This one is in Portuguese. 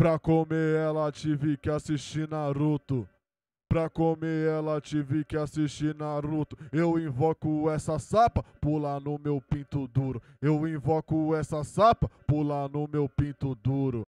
Pra comer ela tive que assistir Naruto. Pra comer ela tive que assistir Naruto. Eu invoco essa sapa, pula no meu pinto duro. Eu invoco essa sapa, pula no meu pinto duro.